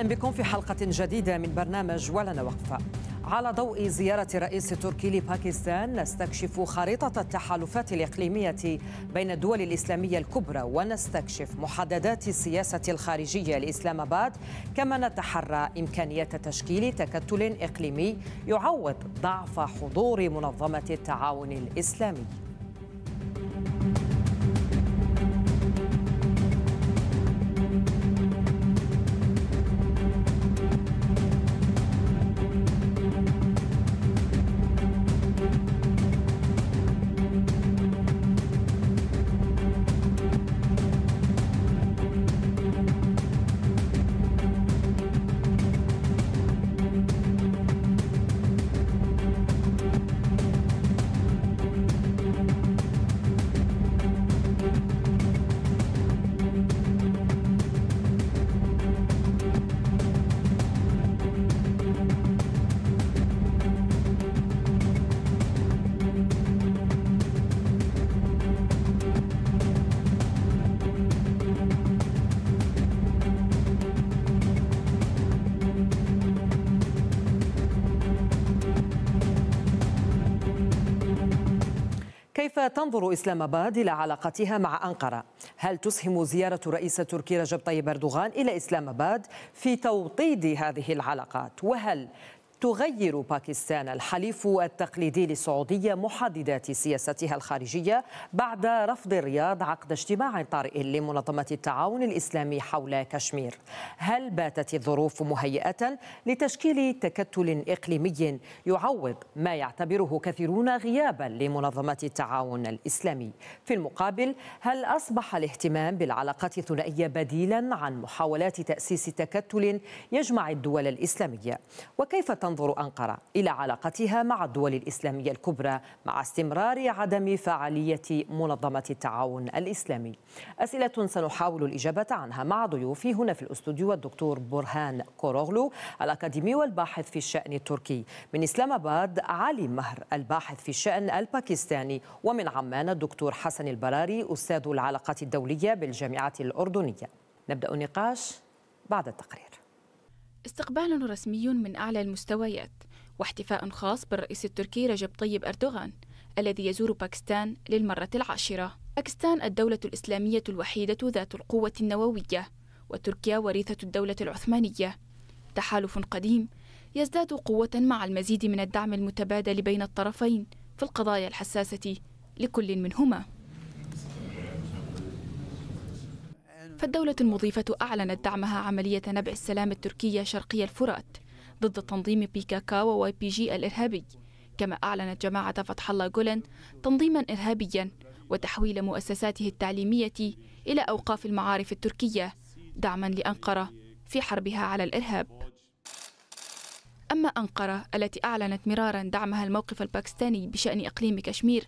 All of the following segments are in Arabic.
اهلا بكم في حلقه جديده من برنامج ولنا وقفه. على ضوء زيارة الرئيس التركي لباكستان نستكشف خريطة التحالفات الإقليمية بين الدول الإسلامية الكبرى ونستكشف محددات السياسة الخارجية لإسلام آباد كما نتحرى إمكانية تشكيل تكتل إقليمي يعوض ضعف حضور منظمة التعاون الإسلامي. كيف تنظر إسلام آباد إلى علاقتها مع أنقرة؟ هل تسهم زيارة رئيس تركيا رجب طيب أردوغان إلى إسلام آباد في توطيد هذه العلاقات؟ وهل تغير باكستان الحليف التقليدي للسعودية محددات سياستها الخارجية بعد رفض الرياض عقد اجتماع طارئ لمنظمة التعاون الإسلامي حول كشمير هل باتت الظروف مهيئة لتشكيل تكتل إقليمي يعوض ما يعتبره كثيرون غيابا لمنظمة التعاون الإسلامي في المقابل هل أصبح الاهتمام بالعلاقات الثنائية بديلا عن محاولات تأسيس تكتل يجمع الدول الإسلامية وكيف تنظر تنظر أنقرة إلى علاقتها مع الدول الإسلامية الكبرى مع استمرار عدم فعالية منظمة التعاون الإسلامي أسئلة سنحاول الإجابة عنها مع ضيوفي هنا في الأستوديو الدكتور برهان كوروغلو الأكاديمي والباحث في الشأن التركي من إسلام أباد علي مهر الباحث في الشأن الباكستاني ومن عمان الدكتور حسن البراري أستاذ العلاقات الدولية بالجامعة الأردنية نبدأ النقاش بعد التقرير استقبال رسمي من أعلى المستويات واحتفاء خاص بالرئيس التركي رجب طيب أردوغان الذي يزور باكستان للمرة العاشرة باكستان الدولة الإسلامية الوحيدة ذات القوة النووية وتركيا وريثة الدولة العثمانية تحالف قديم يزداد قوة مع المزيد من الدعم المتبادل بين الطرفين في القضايا الحساسة لكل منهما فالدولة المضيفة أعلنت دعمها عملية نبع السلام التركية شرقي الفرات ضد تنظيم بيكاكا وواي بي جي الإرهابي كما أعلنت جماعة فتح الله جولن تنظيما إرهابيا وتحويل مؤسساته التعليمية إلى أوقاف المعارف التركية دعما لأنقرة في حربها على الإرهاب أما أنقرة التي أعلنت مرارا دعمها الموقف الباكستاني بشأن إقليم كشمير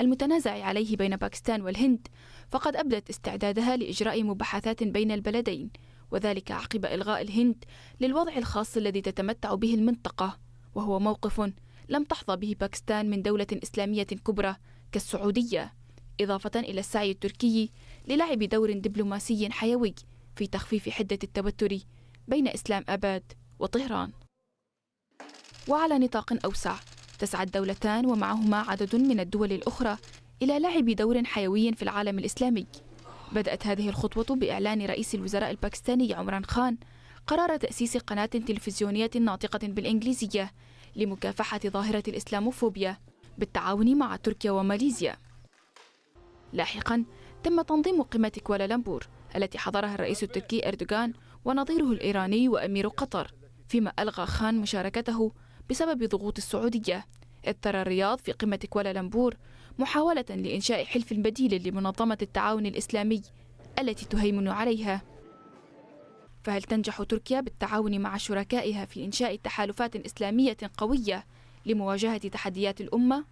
المتنازع عليه بين باكستان والهند فقد أبدت استعدادها لإجراء مباحثات بين البلدين وذلك عقب إلغاء الهند للوضع الخاص الذي تتمتع به المنطقة وهو موقف لم تحظى به باكستان من دولة إسلامية كبرى كالسعودية إضافة إلى السعي التركي للعب دور دبلوماسي حيوي في تخفيف حدة التوتر بين إسلام أباد وطهران وعلى نطاق أوسع تسعى الدولتان ومعهما عدد من الدول الأخرى إلى لعب دور حيوي في العالم الإسلامي بدأت هذه الخطوة بإعلان رئيس الوزراء الباكستاني عمران خان قرار تأسيس قناة تلفزيونية ناطقة بالإنجليزية لمكافحة ظاهرة الإسلاموفوبيا بالتعاون مع تركيا وماليزيا لاحقا تم تنظيم قمة كوالالمبور التي حضرها الرئيس التركي أردوغان ونظيره الإيراني وأمير قطر فيما ألغى خان مشاركته بسبب ضغوط السعودية اضطر الرياض في قمة كوالالمبور محاولة لإنشاء حلف بديل لمنظمة التعاون الإسلامي التي تهيمن عليها فهل تنجح تركيا بالتعاون مع شركائها في إنشاء تحالفات إسلامية قوية لمواجهة تحديات الأمة؟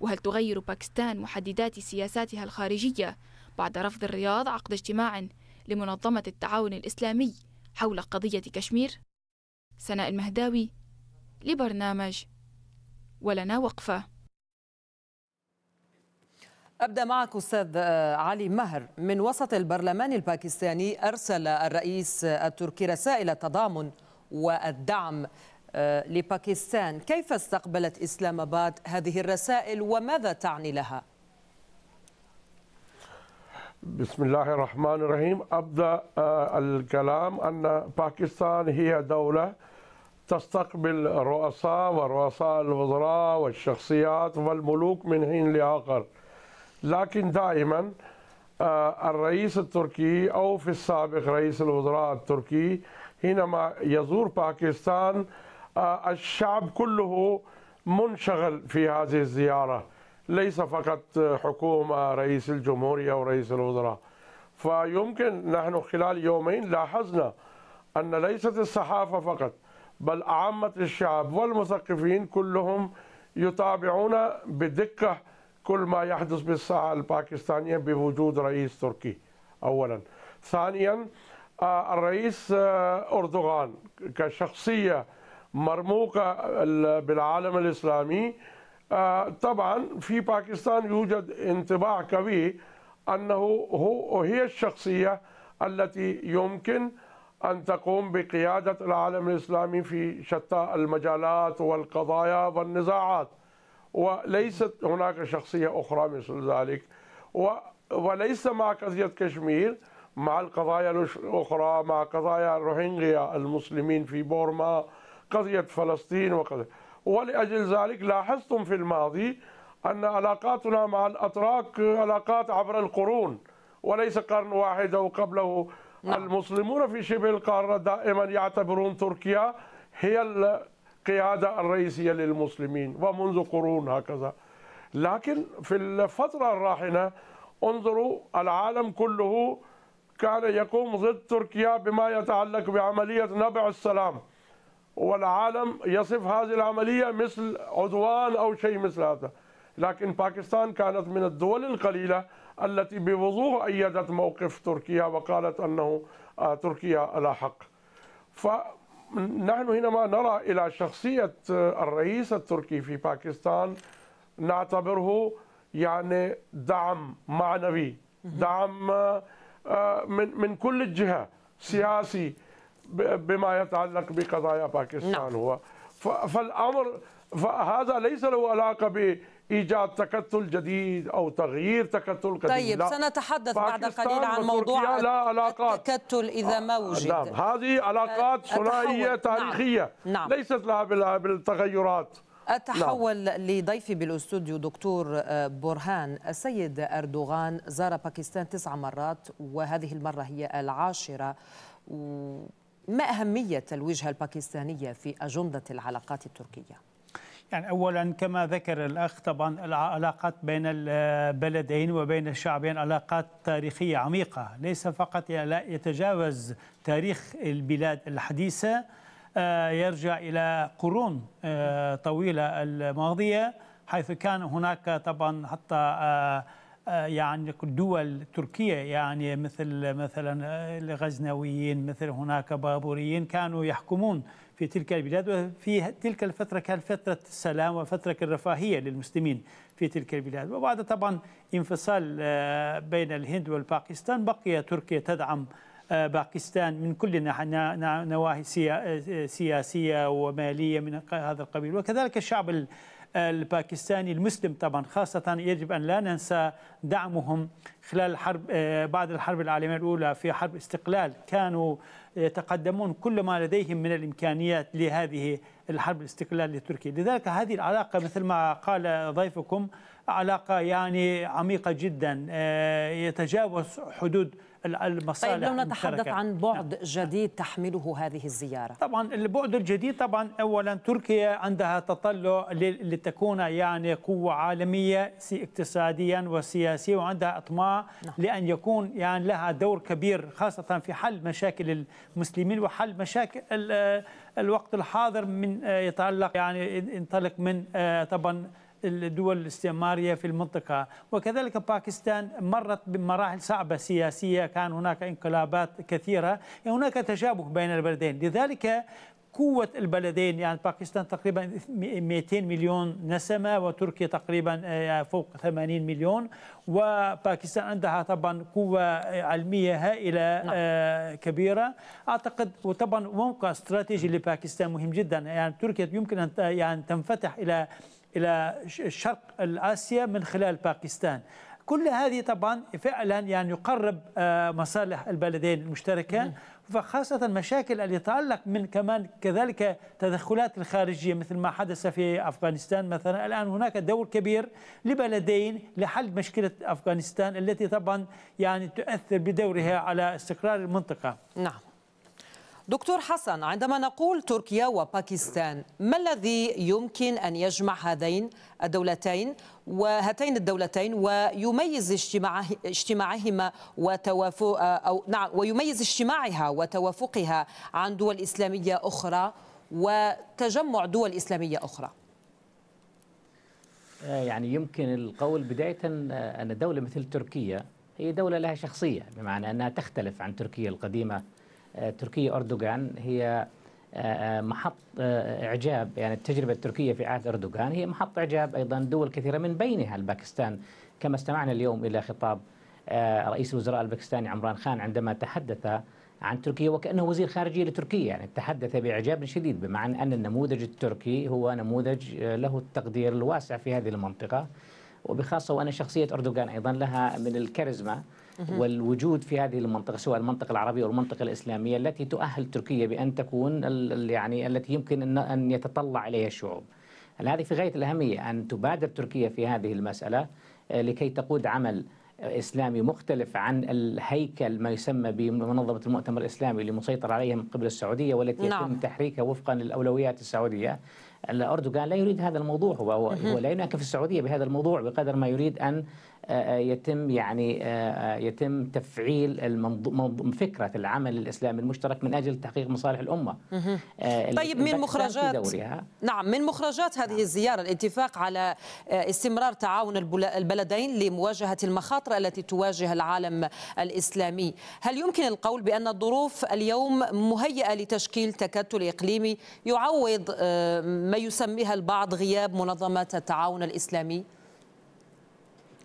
وهل تغير باكستان محددات سياساتها الخارجية بعد رفض الرياض عقد اجتماع لمنظمة التعاون الإسلامي حول قضية كشمير؟ سناء المهداوي لبرنامج ولنا وقفه أبدأ معك أستاذ آه، علي مهر من وسط البرلمان الباكستاني أرسل الرئيس التركي رسائل التضامن والدعم آه، لباكستان كيف استقبلت إسلام آباد هذه الرسائل وماذا تعني لها؟ بسم الله الرحمن الرحيم أبدأ آه، الكلام أن باكستان هي دولة تستقبل رؤساء ورؤساء الوزراء والشخصيات والملوك من حين لآخر لكن دائما آه، الرئيس التركي أو في السابق رئيس الوزراء التركي حينما يزور باكستان آه، الشعب كله منشغل في هذه الزيارة ليس فقط حكومة رئيس الجمهورية ورئيس الوزراء فيمكن نحن خلال يومين لاحظنا أن ليست الصحافة فقط بل عامة الشعب والمثقفين كلهم يتابعون بدقة كل ما يحدث بالساحة الباكستانية بوجود رئيس تركي أولا ثانيا آه، الرئيس آه، أردوغان كشخصية مرموقة بالعالم الإسلامي آه، طبعا في باكستان يوجد انطباع قوي أنه هو هي الشخصية التي يمكن أن تقوم بقيادة العالم الإسلامي في شتى المجالات والقضايا والنزاعات وليست هناك شخصية أخرى مثل ذلك وليس مع قضية كشمير مع القضايا الأخرى مع قضايا الروهينجيا المسلمين في بورما قضية فلسطين وقضية ولأجل ذلك لاحظتم في الماضي أن علاقاتنا مع الأتراك علاقات عبر القرون وليس قرن واحد أو قبله نعم. المسلمون في شبه القارة دائما يعتبرون تركيا هي القيادة الرئيسية للمسلمين ومنذ قرون هكذا لكن في الفترة الراهنة انظروا العالم كله كان يقوم ضد تركيا بما يتعلق بعملية نبع السلام والعالم يصف هذه العملية مثل عدوان أو شيء مثل هذا لكن باكستان كانت من الدول القليلة التي بوضوح أيدت موقف تركيا وقالت أنه آه، تركيا على حق ف نحن حينما نرى إلى شخصية آه، الرئيس التركي في باكستان نعتبره يعني دعم معنوي دعم آه، من من كل الجهة سياسي بما يتعلق بقضايا باكستان نعم. هو فالأمر فهذا ليس له علاقة ب ايجاد تكتل جديد او تغيير تكتل قديم طيب لا. سنتحدث بعد قليل عن موضوع لا علاقات التكتل اذا آه، ما وجد نعم هذه علاقات ثنائيه نعم. تاريخيه نعم. نعم. ليست لها بالتغيرات أتحول نعم. لضيفي بالاستوديو دكتور آه، برهان السيد أردوغان زار باكستان تسع مرات وهذه المرة هي العاشرة ما أهمية الوجهة الباكستانية في أجندة العلاقات التركية؟ يعني اولا كما ذكر الاخ طبعا العلاقات بين البلدين وبين الشعبين علاقات تاريخيه عميقه ليس فقط لا يتجاوز تاريخ البلاد الحديثه آه، يرجع الى قرون آه، طويله الماضيه حيث كان هناك طبعا حتى آه، يعني دول تركية يعني مثل مثلا الغزنويين مثل هناك بابوريين كانوا يحكمون في تلك البلاد وفي تلك الفترة كان فترة السلام وفترة الرفاهية للمسلمين في تلك البلاد وبعد طبعا انفصال آه، بين الهند والباكستان بقي تركيا تدعم آه، باكستان من كل نواحي آه، سياسية ومالية من هذا القبيل وكذلك الشعب الباكستاني المسلم طبعا خاصة يجب أن لا ننسى دعمهم خلال الحرب آه، بعد الحرب العالمية الأولى في حرب استقلال كانوا يتقدمون كل ما لديهم من الإمكانيات لهذه الحرب الاستقلال لتركيا لذلك هذه العلاقة مثل ما قال ضيفكم علاقة يعني عميقة جدا آه، يتجاوز حدود المصالح طيب لو نتحدث عن نعم. بعد نعم. جديد تحمله هذه الزيارة طبعا البعد الجديد طبعا أولا تركيا عندها تطلع لتكون يعني قوة عالمية اقتصاديا وسياسيا وعندها إطماع نعم. لأن يكون يعني لها دور كبير خاصة في حل مشاكل المسلمين وحل مشاكل الوقت الحاضر من آه، يتعلق يعني ينطلق من آه، طبعا الدول الاستعمارية في المنطقة وكذلك باكستان مرت بمراحل صعبة سياسية كان هناك انقلابات كثيرة هناك تشابك بين البلدين لذلك قوة البلدين يعني باكستان تقريبا 200 مليون نسمة وتركيا تقريبا آه، فوق 80 مليون وباكستان عندها طبعا قوة علمية هائلة نعم. آه، كبيرة أعتقد وطبعا موقع استراتيجي لباكستان مهم جدا يعني تركيا يمكن أن يعني تنفتح إلى إلى شرق الآسيا من خلال باكستان كل هذه طبعا فعلا يعني يقرب آه، مصالح البلدين المشتركة وخاصة مشاكل اللي تتعلق من كمان كذلك تدخلات الخارجية مثل ما حدث في أفغانستان مثلا الآن هناك دور كبير لبلدين لحل مشكلة أفغانستان التي طبعا يعني تؤثر بدورها على استقرار المنطقة نعم دكتور حسن عندما نقول تركيا وباكستان ما الذي يمكن أن يجمع هذين الدولتين وهاتين الدولتين ويميز اجتماع اجتماعهما وتوافق أو نعم ويميز اجتماعها وتوافقها عن دول إسلامية أخرى وتجمع دول إسلامية أخرى آه، يعني يمكن القول بداية آه، أن دولة مثل تركيا هي دولة لها شخصية بمعنى أنها تختلف عن تركيا القديمة آه، تركيا أردوغان هي آه، آه، محط إعجاب يعني التجربة التركية في عهد أردوغان هي محط إعجاب أيضا دول كثيرة من بينها الباكستان كما استمعنا اليوم إلى خطاب رئيس الوزراء الباكستاني عمران خان عندما تحدث عن تركيا وكأنه وزير خارجية لتركيا يعني تحدث بإعجاب شديد بمعنى أن النموذج التركي هو نموذج له التقدير الواسع في هذه المنطقة وبخاصة وأن شخصية أردوغان أيضا لها من الكاريزما والوجود في هذه المنطقة سواء المنطقة العربية أو المنطقة الإسلامية التي تؤهل تركيا بأن تكون يعني التي يمكن أن يتطلع إليها الشعوب هذه في غاية الأهمية أن تبادر تركيا في هذه المسألة آه، لكي تقود عمل اسلامي مختلف عن الهيكل ما يسمى بمنظمه المؤتمر الاسلامي اللي مسيطر عليها من قبل السعوديه والتي نعم. يتم تحريكها وفقا للاولويات السعوديه اردوغان لا يريد هذا الموضوع هو هو لا يناكف السعوديه بهذا الموضوع بقدر ما يريد ان يتم يعني آه، يتم تفعيل فكره العمل الاسلامي المشترك من اجل تحقيق مصالح الامه آه، طيب من مخرجات نعم من مخرجات هذه نعم. الزياره الاتفاق على آه، استمرار تعاون البلدين لمواجهه المخاطر التي تواجه العالم الاسلامي هل يمكن القول بان الظروف اليوم مهيئه لتشكيل تكتل اقليمي يعوض ما يسميها البعض غياب منظمه التعاون الاسلامي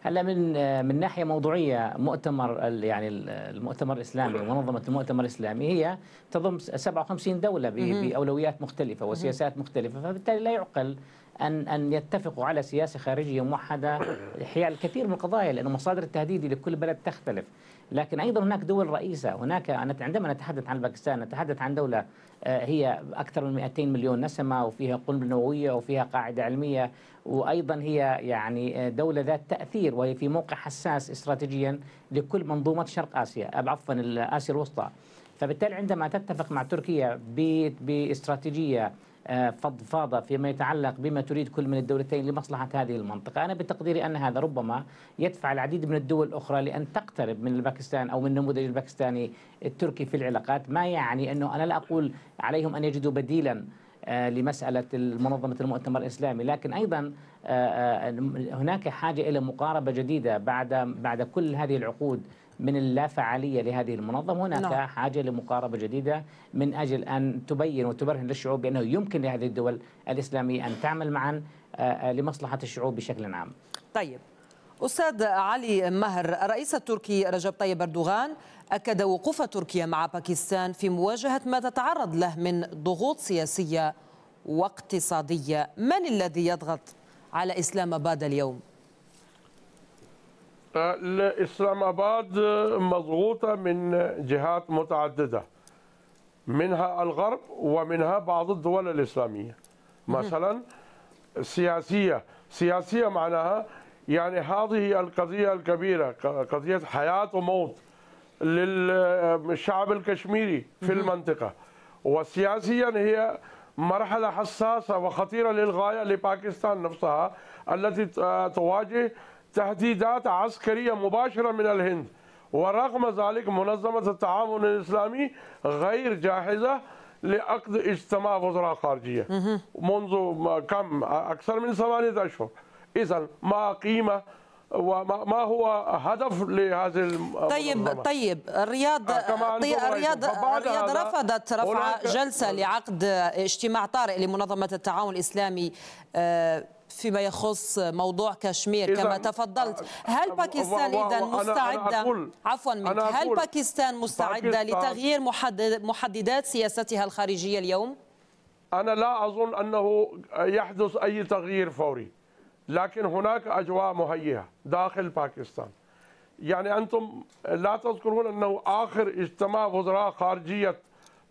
هلا من من ناحيه موضوعيه مؤتمر يعني المؤتمر الاسلامي منظمه المؤتمر الاسلامي هي تضم 57 دوله باولويات مختلفه وسياسات مختلفه فبالتالي لا يعقل ان ان يتفقوا على سياسه خارجيه موحده حيال الكثير من القضايا لانه مصادر التهديد لكل بلد تختلف لكن أيضا هناك دول رئيسة هناك عندما نتحدث عن باكستان نتحدث عن دولة آه، هي أكثر من 200 مليون نسمة وفيها قنبلة نووية وفيها قاعدة علمية وأيضا هي يعني آه، دولة ذات تأثير وهي في موقع حساس استراتيجيا لكل منظومة شرق آسيا آه، عفوا آسيا الوسطى فبالتالي عندما تتفق مع تركيا باستراتيجية فضفاضة فيما يتعلق بما تريد كل من الدولتين لمصلحة هذه المنطقة أنا بتقديري أن هذا ربما يدفع العديد من الدول الأخرى لأن تقترب من الباكستان أو من النموذج الباكستاني التركي في العلاقات ما يعني أنه أنا لا أقول عليهم أن يجدوا بديلا آه، لمسألة منظمة المؤتمر الإسلامي لكن أيضا آه، آه، هناك حاجة إلى مقاربة جديدة بعد بعد كل هذه العقود من اللافعالية لهذه المنظمة هناك لا. نعم. حاجة لمقاربة جديدة من أجل أن تبين وتبرهن للشعوب بأنه يمكن لهذه الدول الإسلامية أن تعمل معا آه، آه، لمصلحة الشعوب بشكل عام طيب أستاذ علي مهر الرئيس التركي رجب طيب أردوغان أكد وقوف تركيا مع باكستان في مواجهة ما تتعرض له من ضغوط سياسية واقتصادية من الذي يضغط على إسلام آباد اليوم؟ اسلام اباد آه، مضغوطه من جهات متعدده منها الغرب ومنها بعض الدول الاسلاميه مثلا سياسيه سياسيه معناها يعني هذه القضيه الكبيره قضيه حياه وموت للشعب آه، الكشميري في المنطقه وسياسيا هي مرحله حساسه وخطيره للغايه لباكستان نفسها التي آه، تواجه تهديدات عسكرية مباشرة من الهند ورغم ذلك منظمة التعاون الإسلامي غير جاهزة لعقد اجتماع وزراء خارجية منذ كم أكثر من ثمانية أشهر إذا ما قيمة وما هو هدف لهذه طيب، المنظمة. طيب آه، طيب الرياض الرياض الرياض رفضت رفع جلسه لعقد اجتماع طارئ لمنظمه التعاون الاسلامي آه، فيما يخص موضوع كشمير كما تفضلت هل باكستان إذا مستعدة عفوا منك هل باكستان مستعدة لتغيير محددات سياستها الخارجية اليوم؟ أنا لا أظن أنه يحدث أي تغيير فوري لكن هناك أجواء مهيئة داخل باكستان يعني أنتم لا تذكرون أنه آخر اجتماع وزراء خارجية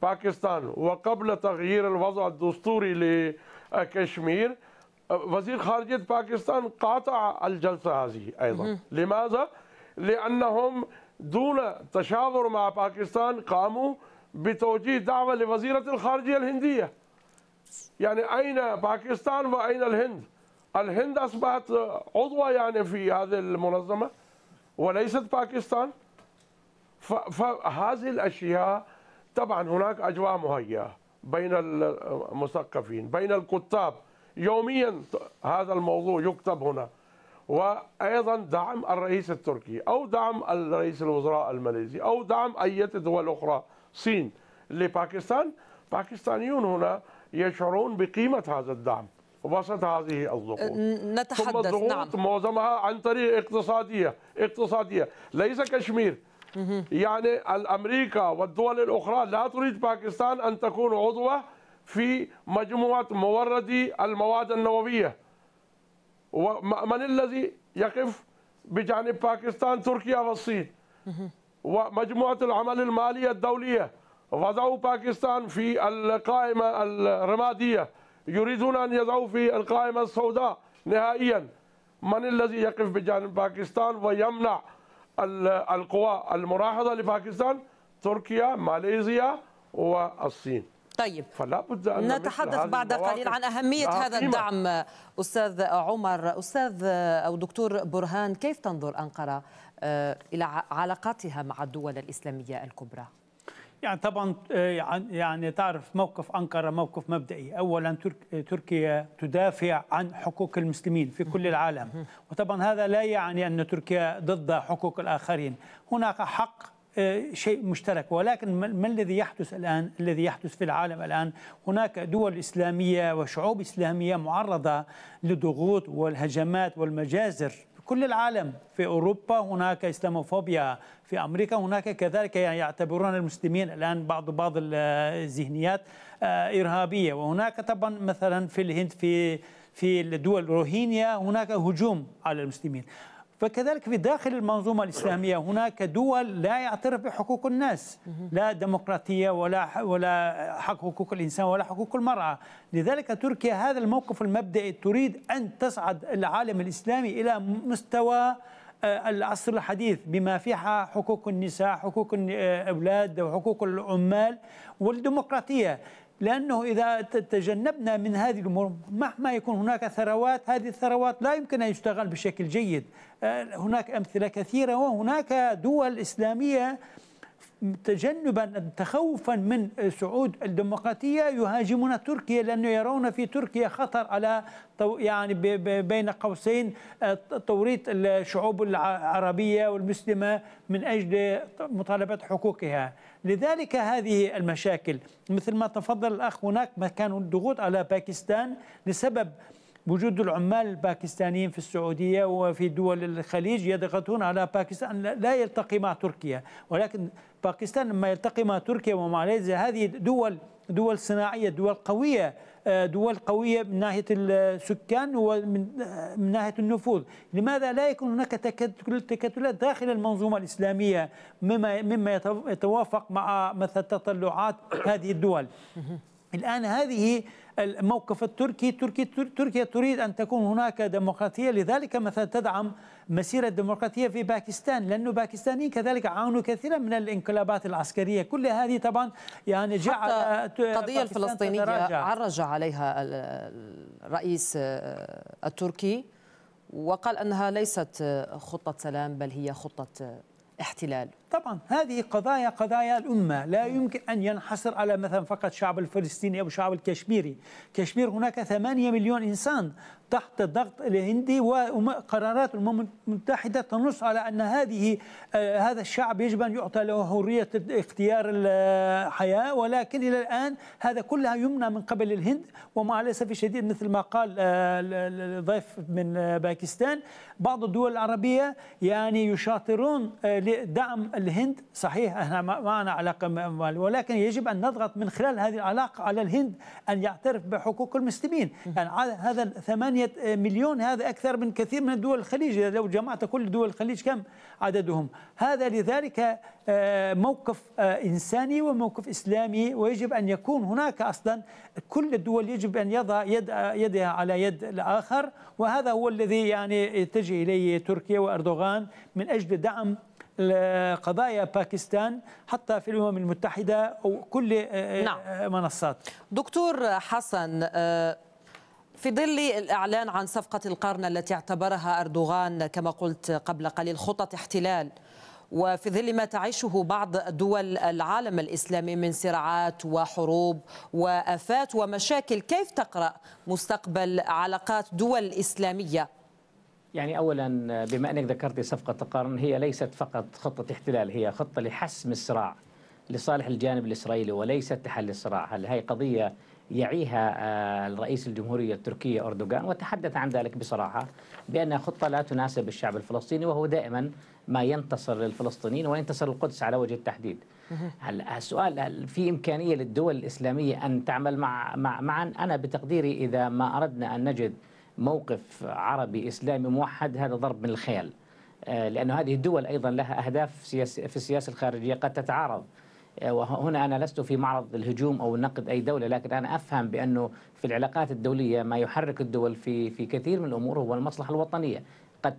باكستان وقبل تغيير الوضع الدستوري لكشمير وزير خارجية باكستان قاطع الجلسة هذه أيضا لماذا؟ لأنهم دون تشاور مع باكستان قاموا بتوجيه دعوة لوزيرة الخارجية الهندية يعني أين باكستان وأين الهند؟ الهند أصبحت عضوة يعني في هذه المنظمة وليست باكستان فهذه الأشياء طبعا هناك أجواء مهيئة بين المثقفين بين الكتاب يوميا هذا الموضوع يكتب هنا وايضا دعم الرئيس التركي او دعم الرئيس الوزراء الماليزي او دعم اي دول اخرى صين لباكستان باكستانيون هنا يشعرون بقيمة هذا الدعم وسط هذه الضغوط أه، نتحدث ثم الضغوط نعم. معظمها عن طريق اقتصادية اقتصادية ليس كشمير يعني الأمريكا والدول الأخرى لا تريد باكستان أن تكون عضوة في مجموعة موردي المواد النووية ومن الذي يقف بجانب باكستان تركيا والصين ومجموعة العمل المالية الدولية وضعوا باكستان في القائمة الرمادية يريدون أن يضعوا في القائمة السوداء نهائيا من الذي يقف بجانب باكستان ويمنع القوى المراهضة لباكستان تركيا ماليزيا والصين طيب فلا بد أن نتحدث بعد قليل عن أهمية هذا الدعم أستاذ عمر أستاذ أو دكتور برهان كيف تنظر أنقرة آه، إلى علاقاتها مع الدول الإسلامية الكبرى؟ يعني طبعا آه، يعني،, يعني تعرف موقف أنقرة موقف مبدئي أولا تركيا تدافع عن حقوق المسلمين في كل العالم وطبعا هذا لا يعني أن تركيا ضد حقوق الآخرين هناك حق آه، شيء مشترك ولكن ما الذي يحدث الآن الذي يحدث في العالم الآن هناك دول إسلامية وشعوب إسلامية معرضة للضغوط والهجمات والمجازر كل العالم في أوروبا هناك إسلاموفوبيا في أمريكا هناك كذلك يعني يعتبرون المسلمين الآن بعض بعض الذهنيات آه، إرهابية وهناك طبعا مثلا في الهند في في الدول الروهينيا هناك هجوم على المسلمين فكذلك في داخل المنظومة الإسلامية هناك دول لا يعترف بحقوق الناس لا ديمقراطية ولا ولا حق حقوق الإنسان ولا حقوق المرأة لذلك تركيا هذا الموقف المبدئي تريد أن تصعد العالم الإسلامي إلى مستوى آه، العصر الحديث بما فيها حقوق النساء حقوق الأولاد آه، وحقوق العمال والديمقراطية لأنه إذا تجنبنا من هذه الأمور مهما يكون هناك ثروات هذه الثروات لا يمكن أن يشتغل بشكل جيد آه، هناك أمثلة كثيرة وهناك دول إسلامية تجنبا تخوفا من صعود الديمقراطيه يهاجمون تركيا لانه يرون في تركيا خطر على يعني بين قوسين آه، توريط الشعوب العربيه والمسلمه من اجل مطالبه حقوقها لذلك هذه المشاكل مثل ما تفضل الاخ هناك ما كانوا الضغوط على باكستان لسبب وجود العمال الباكستانيين في السعودية وفي دول الخليج يضغطون على باكستان لا يلتقي مع تركيا ولكن باكستان لما يلتقي مع تركيا وماليزيا هذه دول دول صناعية دول قوية آه، دول قوية من ناحية السكان ومن آه، من ناحية النفوذ لماذا لا يكون هناك تكتلات داخل المنظومة الإسلامية مما مما يتوافق مع مثلا تطلعات هذه الدول الآن هذه الموقف التركي تركيا, تركيا تريد أن تكون هناك ديمقراطية لذلك مثلا تدعم مسيرة الديمقراطية في باكستان لأنه باكستانيين كذلك عانوا كثيرا من الانقلابات العسكرية كل هذه طبعا يعني جعل القضية الفلسطينية تتراجع. عرج عليها الرئيس آه، التركي وقال أنها ليست آه، خطة سلام بل هي خطة احتلال طبعا هذه قضايا قضايا الأمة لا يمكن أن ينحصر على مثلا فقط شعب الفلسطيني أو شعب الكشميري كشمير هناك ثمانية مليون إنسان تحت ضغط الهندي وقرارات الامم المتحده تنص على ان هذه آه، هذا الشعب يجب ان يعطى له حريه اختيار الحياه ولكن الى الان هذا كلها يمنع من قبل الهند ومع الاسف الشديد مثل ما قال آه، الضيف من آه، باكستان بعض الدول العربيه يعني يشاطرون لدعم الهند صحيح احنا معنا علاقه ولكن يجب ان نضغط من خلال هذه العلاقه على الهند ان يعترف بحقوق المسلمين يعني هذا ثمانية ثمانية مليون هذا أكثر من كثير من دول الخليج لو جمعت كل دول الخليج كم عددهم هذا لذلك آه، موقف آه، إنساني وموقف إسلامي ويجب أن يكون هناك أصلا كل الدول يجب أن يضع يد آه، يدها على يد الآخر وهذا هو الذي يعني يتجه إليه تركيا وأردوغان من أجل دعم قضايا باكستان حتى في الامم المتحده وكل نعم. منصات دكتور حسن في ظل الإعلان عن صفقة القرن التي اعتبرها أردوغان كما قلت قبل قليل خطط احتلال وفي ظل ما تعيشه بعض دول العالم الإسلامي من صراعات وحروب وآفات ومشاكل كيف تقرأ مستقبل علاقات دول إسلامية يعني اولا بما انك ذكرت صفقه القرن هي ليست فقط خطه احتلال هي خطه لحسم الصراع لصالح الجانب الاسرائيلي وليست تحل الصراع، هل هي قضيه يعيها آه، الرئيس الجمهورية التركية أردوغان وتحدث عن ذلك بصراحة بأنها خطة لا تناسب الشعب الفلسطيني وهو دائما ما ينتصر للفلسطينيين وينتصر القدس على وجه التحديد هلا السؤال هل في إمكانية للدول الإسلامية أن تعمل مع, مع معا أنا بتقديري إذا ما أردنا أن نجد موقف عربي إسلامي موحد هذا ضرب من الخيل آه، لأن هذه الدول أيضا لها أهداف في السياسة الخارجية قد تتعارض آه، وهنا أنا لست في معرض الهجوم أو النقد أي دولة لكن أنا أفهم بأنه في العلاقات الدولية ما يحرك الدول في في كثير من الأمور هو المصلحة الوطنية قد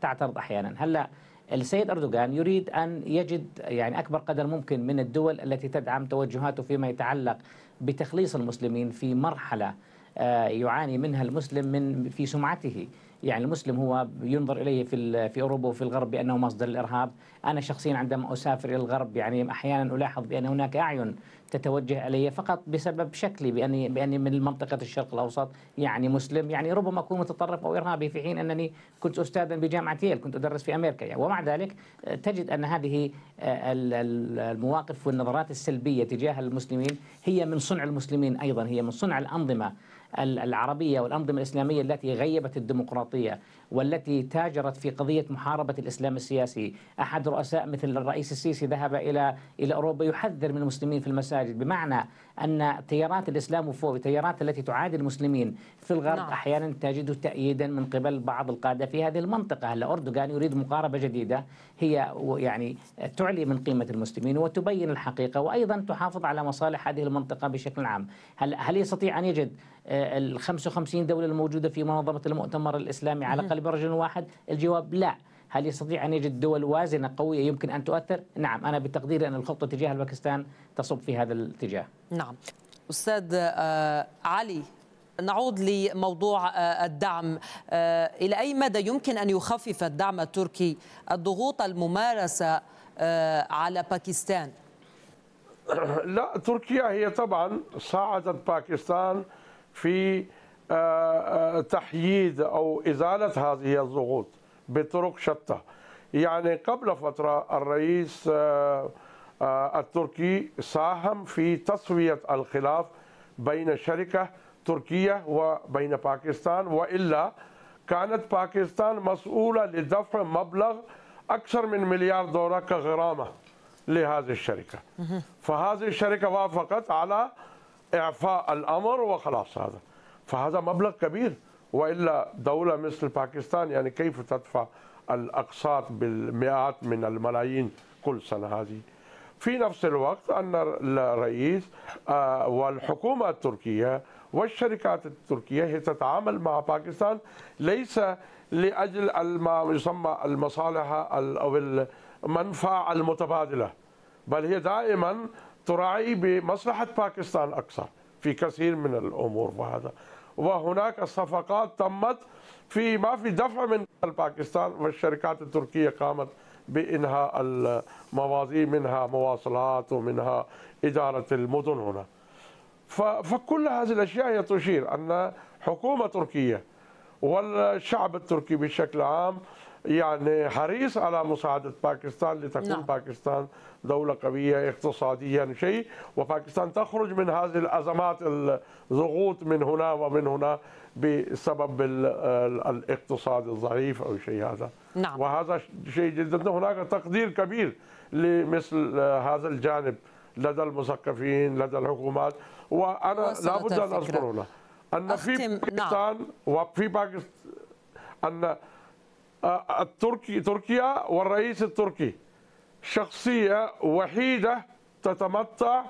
تعترض أحيانا هلا السيد أردوغان يريد أن يجد يعني أكبر قدر ممكن من الدول التي تدعم توجهاته فيما يتعلق بتخليص المسلمين في مرحلة آه، يعاني منها المسلم من في سمعته يعني المسلم هو ينظر اليه في في اوروبا وفي الغرب بانه مصدر الارهاب، انا شخصيا عندما اسافر الى الغرب يعني احيانا الاحظ بان هناك اعين تتوجه الي فقط بسبب شكلي باني باني من منطقه الشرق الاوسط يعني مسلم يعني ربما اكون متطرف او ارهابي في حين انني كنت استاذا بجامعه ييل كنت ادرس في امريكا يعني ومع ذلك تجد ان هذه آه، المواقف والنظرات السلبيه تجاه المسلمين هي من صنع المسلمين ايضا هي من صنع الانظمه العربية والأنظمة الإسلامية التي غيبت الديمقراطية والتي تاجرت في قضية محاربة الإسلام السياسي أحد رؤساء مثل الرئيس السيسي ذهب إلى إلى أوروبا يحذر من المسلمين في المساجد بمعنى أن تيارات الإسلام وفوق التيارات التي تعادي المسلمين في الغرب نعم. أحيانا تجد تأييدا من قبل بعض القادة في هذه المنطقة هلا أردوغان يريد مقاربة جديدة هي يعني تعلي من قيمة المسلمين وتبين الحقيقة وأيضا تحافظ على مصالح هذه المنطقة بشكل عام هل, هل يستطيع أن يجد آه، ال 55 دولة الموجودة في منظمة المؤتمر الإسلامي على قلب رجل واحد الجواب لا هل يستطيع أن يجد دول وازنة قوية يمكن أن تؤثر؟ نعم أنا بتقديري أن الخطة تجاه باكستان تصب في هذا الاتجاه نعم أستاذ آه، علي نعود لموضوع آه، الدعم آه، إلى أي مدى يمكن أن يخفف الدعم التركي الضغوط الممارسة على باكستان لا تركيا هي طبعا ساعدت باكستان في تحييد أو إزالة هذه الضغوط بطرق شتى يعني قبل فترة الرئيس آه، آه، التركي ساهم في تصفية الخلاف بين شركة تركية وبين باكستان وإلا كانت باكستان مسؤولة لدفع مبلغ أكثر من مليار دولار كغرامة لهذه الشركة فهذه الشركة وافقت على إعفاء الأمر وخلاص هذا فهذا مبلغ كبير والا دوله مثل باكستان يعني كيف تدفع الاقساط بالمئات من الملايين كل سنه هذه في نفس الوقت ان الرئيس آه، والحكومه التركيه والشركات التركيه هي تتعامل مع باكستان ليس لاجل ما يسمى المصالح او المنفعه المتبادله بل هي دائما تراعي بمصلحه باكستان اكثر في كثير من الامور وهذا وهناك صفقات تمت في ما في دفع من باكستان والشركات التركية قامت بإنهاء المواضيع منها مواصلات ومنها إدارة المدن هنا فكل هذه الأشياء هي تشير أن حكومة تركية والشعب التركي بشكل عام يعني حريص على مساعدة باكستان لتكون نعم. باكستان دولة قوية اقتصاديا شيء وباكستان تخرج من هذه الأزمات الضغوط من هنا ومن هنا بسبب الاقتصاد الضعيف أو شيء هذا نعم. وهذا شيء جدا هناك تقدير كبير لمثل هذا الجانب لدى المثقفين لدى الحكومات وأنا لابد أن أذكر هنا أن في نعم. باكستان نعم. وفي باكستان أن التركي تركيا والرئيس التركي شخصية وحيدة تتمتع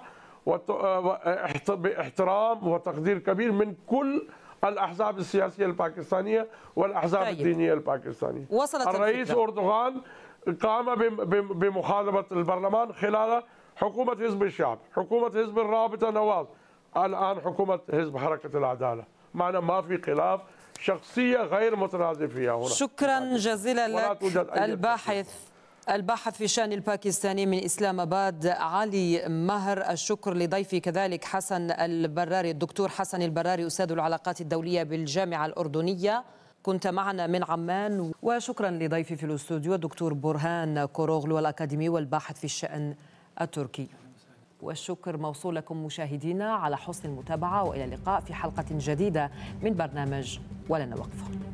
باحترام وتقدير كبير من كل الأحزاب السياسية الباكستانية والأحزاب طيب. الدينية الباكستانية وصلت الرئيس الفكرة. أردوغان قام بمخاطبة البرلمان خلال حكومة حزب الشعب حكومة حزب الرابطة نواز الآن حكومة حزب حركة العدالة معنا ما في خلاف شخصية غير مترادفة هنا شكرا يعني جزيلا لك الباحث الباحث في شان الباكستاني من اسلام اباد علي مهر الشكر لضيفي كذلك حسن البراري الدكتور حسن البراري استاذ العلاقات الدوليه بالجامعه الاردنيه كنت معنا من عمان وشكرا لضيفي في الاستوديو الدكتور برهان كوروغلو الاكاديمي والباحث في الشان التركي والشكر موصول لكم مشاهدينا على حسن المتابعة وإلى اللقاء في حلقة جديدة من برنامج ولنا وقفه